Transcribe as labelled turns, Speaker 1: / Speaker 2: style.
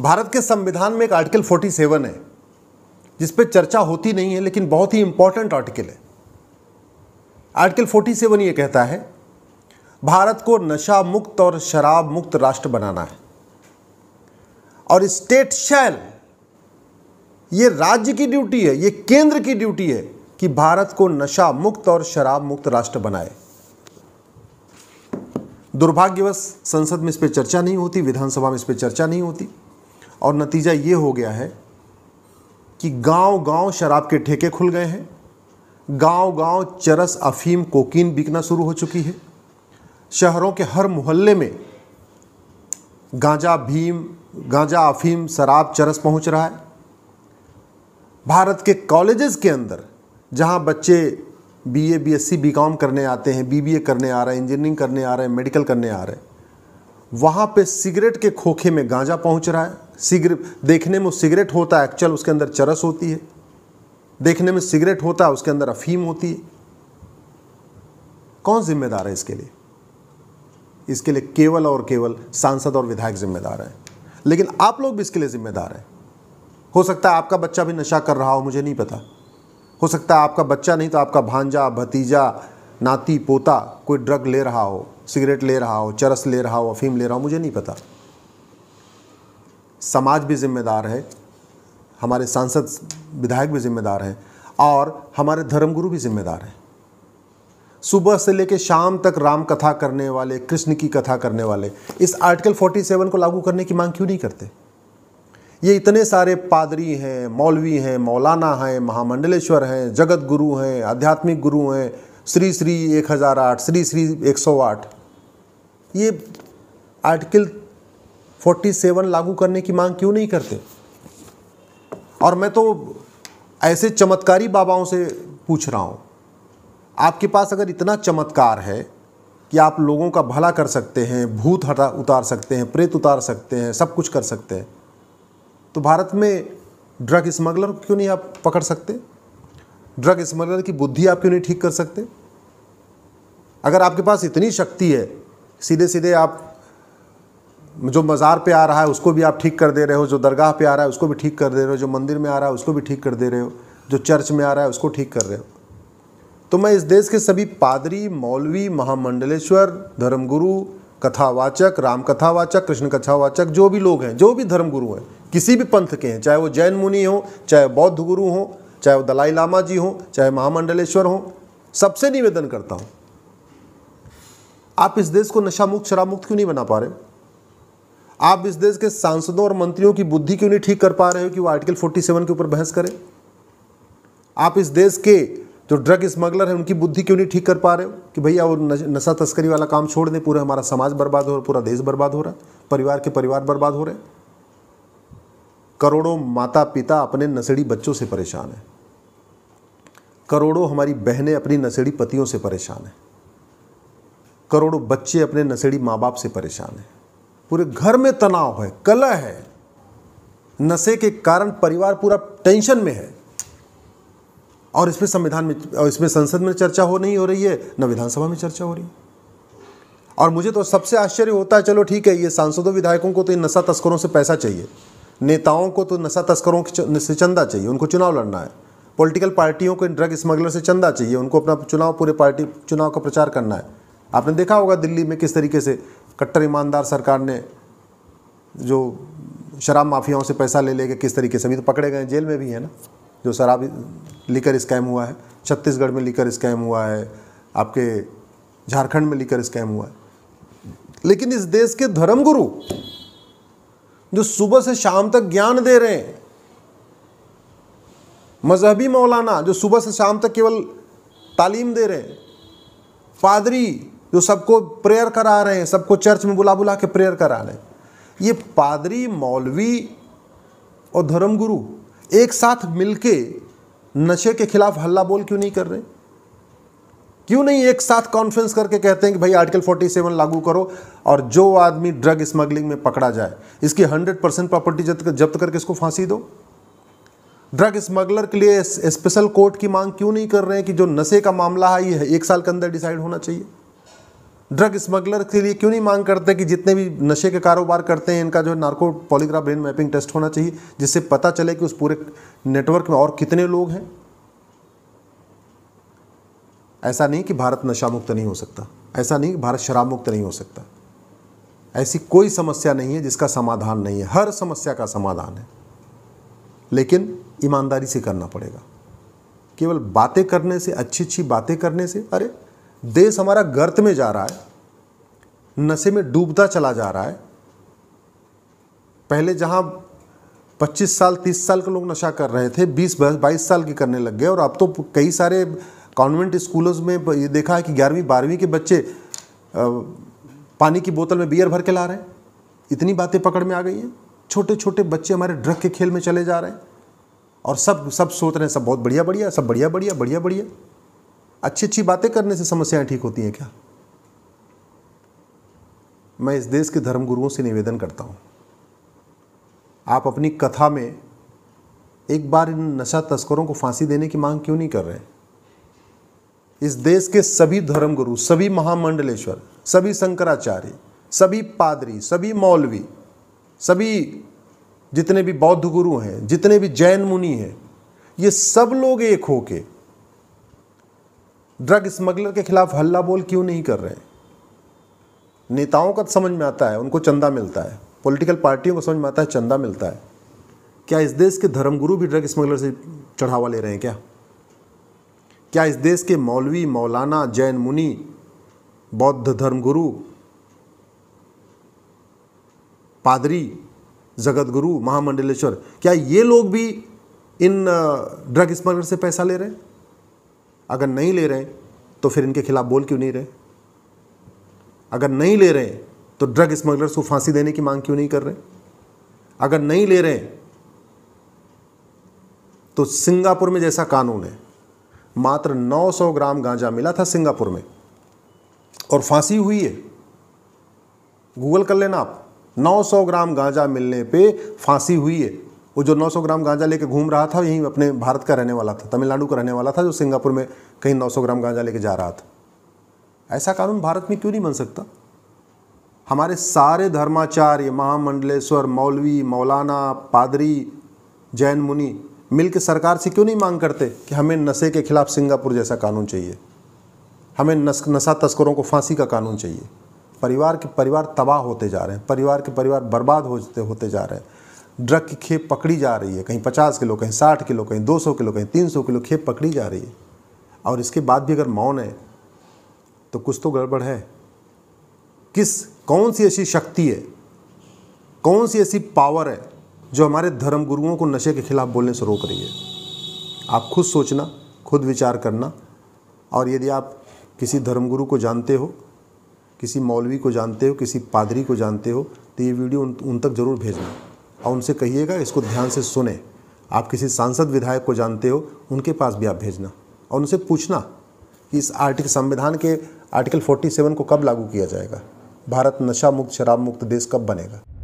Speaker 1: भारत के संविधान में एक आर्टिकल 47 है जिस पर चर्चा होती नहीं है लेकिन बहुत ही इंपॉर्टेंट आर्टिकल है आर्टिकल 47 ये कहता है भारत को नशा मुक्त और शराब मुक्त राष्ट्र बनाना है और स्टेट शैल ये राज्य की ड्यूटी है ये केंद्र की ड्यूटी है कि भारत को नशा मुक्त और शराब मुक्त राष्ट्र बनाए दुर्भाग्यवश संसद में इस पर चर्चा नहीं होती विधानसभा में इस पर चर्चा नहीं होती और नतीजा ये हो गया है कि गांव-गांव शराब के ठेके खुल गए हैं गांव-गांव चरस अफीम कोकीन बिकना शुरू हो चुकी है शहरों के हर मोहल्ले में गांजा भीम गांजा अफीम शराब चरस पहुंच रहा है भारत के कॉलेजेस के अंदर जहां बच्चे बीए बीएससी बीकॉम करने आते हैं बीबीए करने आ रहे हैं इंजीनियरिंग करने आ रहे हैं मेडिकल करने आ रहे हैं वहाँ पे सिगरेट के खोखे में गांजा पहुँच रहा है सिगरेट देखने में सिगरेट होता है एक्चुअल उसके अंदर चरस होती है देखने में सिगरेट होता है उसके अंदर अफीम होती है कौन जिम्मेदार है इसके लिए इसके लिए केवल और केवल सांसद और विधायक जिम्मेदार हैं लेकिन आप लोग भी इसके लिए जिम्मेदार हैं हो सकता है आपका बच्चा भी नशा कर रहा हो मुझे नहीं पता हो सकता है आपका बच्चा नहीं तो आपका भांजा भतीजा नाती पोता कोई ड्रग ले रहा हो सिगरेट ले रहा हो चरस ले रहा हो अफीम ले रहा हो मुझे नहीं पता समाज भी जिम्मेदार है हमारे सांसद विधायक भी जिम्मेदार हैं और हमारे धर्मगुरु भी जिम्मेदार हैं सुबह से लेकर शाम तक राम कथा करने वाले कृष्ण की कथा करने वाले इस आर्टिकल 47 को लागू करने की मांग क्यों नहीं करते ये इतने सारे पादरी हैं मौलवी हैं मौलाना हैं महामंडलेश्वर हैं जगत गुरु हैं आध्यात्मिक गुरु हैं श्री श्री एक हज़ार आठ श्री श्री एक सौ आठ ये आर्टिकल फोर्टी सेवन लागू करने की मांग क्यों नहीं करते और मैं तो ऐसे चमत्कारी बाबाओं से पूछ रहा हूँ आपके पास अगर इतना चमत्कार है कि आप लोगों का भला कर सकते हैं भूत हटा उतार सकते हैं प्रेत उतार सकते हैं सब कुछ कर सकते हैं तो भारत में ड्रग स्मगलर क्यों नहीं आप पकड़ सकते ड्रग स्मगलर की बुद्धि आप क्यों नहीं ठीक कर सकते अगर आपके पास इतनी शक्ति है सीधे सीधे आप जो मज़ार पे आ रहा है उसको भी आप ठीक कर दे रहे हो जो दरगाह पे आ रहा है उसको भी ठीक कर दे रहे हो जो मंदिर में आ रहा है उसको भी ठीक कर दे रहे हो जो चर्च में आ रहा है उसको ठीक कर रहे हो तो मैं इस देश के सभी पादरी मौलवी महामंडलेश्वर धर्मगुरु कथावाचक रामकथावाचक कृष्ण कथावाचक जो भी लोग हैं जो भी धर्मगुरु हैं किसी भी पंथ के हैं चाहे वो जैन मुनि हों चाहे बौद्ध गुरु हों चाहे वो दलाई लामा जी हों चाहे महामंडलेश्वर हों सबसे निवेदन करता हूँ आप इस देश को नशा मुक्त शराब मुक्त क्यों नहीं बना पा रहे आप इस देश के सांसदों और मंत्रियों की बुद्धि क्यों नहीं ठीक कर पा रहे हो कि वो आर्टिकल 47 के ऊपर बहस करें आप इस देश के जो ड्रग स्मगलर हैं उनकी बुद्धि क्यों नहीं ठीक कर पा रहे हो कि भैया वो नशा तस्करी वाला काम छोड़ दें पूरा हमारा समाज बर्बाद हो रहा पूरा देश बर्बाद हो रहा है परिवार के परिवार बर्बाद हो रहे करोड़ों माता पिता अपने नशेड़ी बच्चों से परेशान हैं करोड़ों हमारी बहनें अपनी नशेड़ी पतियों से परेशान हैं करोड़ों बच्चे अपने नशेड़ी माँ बाप से परेशान हैं पूरे घर में तनाव है कलह है नशे के कारण परिवार पूरा टेंशन में है और इसमें संविधान में और इसमें संसद में चर्चा हो नहीं हो रही है न विधानसभा में चर्चा हो रही है और मुझे तो सबसे आश्चर्य होता है चलो ठीक है ये सांसदों विधायकों को तो इन नशा तस्करों से पैसा चाहिए नेताओं को तो नशा तस्करों से चंदा चाहिए उनको चुनाव लड़ना है पॉलिटिकल पार्टियों को इन ड्रग स्मगलर से चंदा चाहिए उनको अपना चुनाव पूरे पार्टी चुनाव का प्रचार करना है आपने देखा होगा दिल्ली में किस तरीके से कट्टर ईमानदार सरकार ने जो शराब माफियाओं से पैसा ले लेके किस तरीके से अभी तो पकड़े गए जेल में भी है ना जो शराब लीकर स्कैम हुआ है छत्तीसगढ़ में लीकर स्कैम हुआ है आपके झारखंड में लीकर स्कैम हुआ है लेकिन इस देश के धर्मगुरु जो सुबह से शाम तक ज्ञान दे रहे हैं मजहबी मौलाना जो सुबह से शाम तक केवल तालीम दे रहे हैं पादरी जो सबको प्रेयर करा रहे हैं सबको चर्च में बुला बुला के प्रेयर करा रहे हैं ये पादरी मौलवी और धर्मगुरु एक साथ मिलके नशे के खिलाफ हल्ला बोल क्यों नहीं कर रहे क्यों नहीं एक साथ कॉन्फ्रेंस करके कहते हैं कि भाई आर्टिकल 47 लागू करो और जो आदमी ड्रग स्मगलिंग में पकड़ा जाए इसकी 100 परसेंट प्रॉपर्टी जब्त करके इसको फांसी दो ड्रग स्मगलर के लिए स्पेशल कोर्ट की मांग क्यों नहीं कर रहे हैं कि जो नशे का मामला है ये एक साल के अंदर डिसाइड होना चाहिए ड्रग स्मगलर के लिए क्यों नहीं मांग करते कि जितने भी नशे के कारोबार करते हैं इनका जो है narco polygraph brain mapping test होना चाहिए जिससे पता चले कि उस पूरे नेटवर्क में और कितने लोग हैं ऐसा नहीं कि भारत नशा मुक्त नहीं हो सकता ऐसा नहीं कि भारत शराब मुक्त नहीं हो सकता ऐसी कोई समस्या नहीं है जिसका समाधान नहीं है हर समस्या का समाधान है लेकिन ईमानदारी से करना पड़ेगा केवल बातें करने से अच्छी अच्छी बातें करने से अरे देश हमारा गर्त में जा रहा है नशे में डूबता चला जा रहा है पहले जहाँ 25 साल 30 साल के लोग नशा कर रहे थे 20 22 साल के करने लग गए और अब तो कई सारे कॉन्वेंट स्कूलों में ये देखा है कि ग्यारहवीं बारहवीं के बच्चे पानी की बोतल में बियर भर के ला रहे हैं इतनी बातें पकड़ में आ गई हैं छोटे छोटे बच्चे हमारे ड्रग के खेल में चले जा रहे हैं और सब सब सोच रहे हैं सब बहुत बढ़िया बढ़िया सब बढ़िया बढ़िया बढ़िया बढ़िया अच्छी अच्छी बातें करने से समस्याएं ठीक होती हैं क्या मैं इस देश के धर्मगुरुओं से निवेदन करता हूं आप अपनी कथा में एक बार इन नशा तस्करों को फांसी देने की मांग क्यों नहीं कर रहे इस देश के सभी धर्मगुरु सभी महामंडलेश्वर सभी शंकराचार्य सभी पादरी सभी मौलवी सभी जितने भी बौद्ध गुरु हैं जितने भी जैन मुनि हैं ये सब लोग एक होके ड्रग स्मगलर के खिलाफ हल्ला बोल क्यों नहीं कर रहे नेताओं का तो समझ में आता है उनको चंदा मिलता है पॉलिटिकल पार्टियों को समझ में आता है चंदा मिलता है क्या इस देश के धर्मगुरु भी ड्रग स्मगलर से चढ़ावा ले रहे हैं क्या क्या इस देश के मौलवी मौलाना जैन मुनि बौद्ध धर्मगुरु पादरी जगतगुरु महामंडलेश्वर क्या ये लोग भी इन ड्रग स्मगलर से पैसा ले रहे हैं अगर नहीं ले रहे तो फिर इनके खिलाफ बोल क्यों नहीं रहे अगर नहीं ले रहे तो ड्रग स्मगलर्स को फांसी देने की मांग क्यों नहीं कर रहे अगर नहीं ले रहे तो सिंगापुर में जैसा कानून है मात्र 900 ग्राम गांजा मिला था सिंगापुर में और फांसी हुई है गूगल कर लेना आप 900 ग्राम गांजा मिलने पे फांसी हुई है वो जो 900 ग्राम गांजा लेके घूम रहा था यहीं अपने भारत का रहने वाला था तमिलनाडु का रहने वाला था जो सिंगापुर में कहीं 900 ग्राम गांजा लेके जा रहा था ऐसा कानून भारत में क्यों नहीं बन सकता हमारे सारे धर्माचार्य महामंडलेश्वर मौलवी मौलाना पादरी जैन मुनि मिल सरकार से क्यों नहीं मांग करते कि हमें नशे के खिलाफ सिंगापुर जैसा कानून चाहिए हमें नस नशा तस्करों को फांसी का कानून चाहिए परिवार के परिवार तबाह होते जा रहे हैं परिवार के परिवार बर्बाद होते होते जा रहे हैं ड्रग की खेप पकड़ी जा रही है कहीं पचास किलो कहीं साठ किलो कहीं दो सौ किलो कहीं तीन सौ किलो खेप पकड़ी जा रही है और इसके बाद भी अगर मौन है तो कुछ तो गड़बड़ है किस कौन सी ऐसी शक्ति है कौन सी ऐसी पावर है जो हमारे धर्म गुरुओं को नशे के खिलाफ बोलने से रोक रही है आप खुद सोचना खुद विचार करना और यदि आप किसी धर्मगुरु को जानते हो किसी मौलवी को जानते हो किसी पादरी को जानते हो तो ये वीडियो उन, उन तक ज़रूर भेजना और उनसे कहिएगा इसको ध्यान से सुने आप किसी सांसद विधायक को जानते हो उनके पास भी आप भेजना और उनसे पूछना कि इस आर्टिकल संविधान के आर्टिकल 47 को कब लागू किया जाएगा भारत नशा मुक्त शराब मुक्त देश कब बनेगा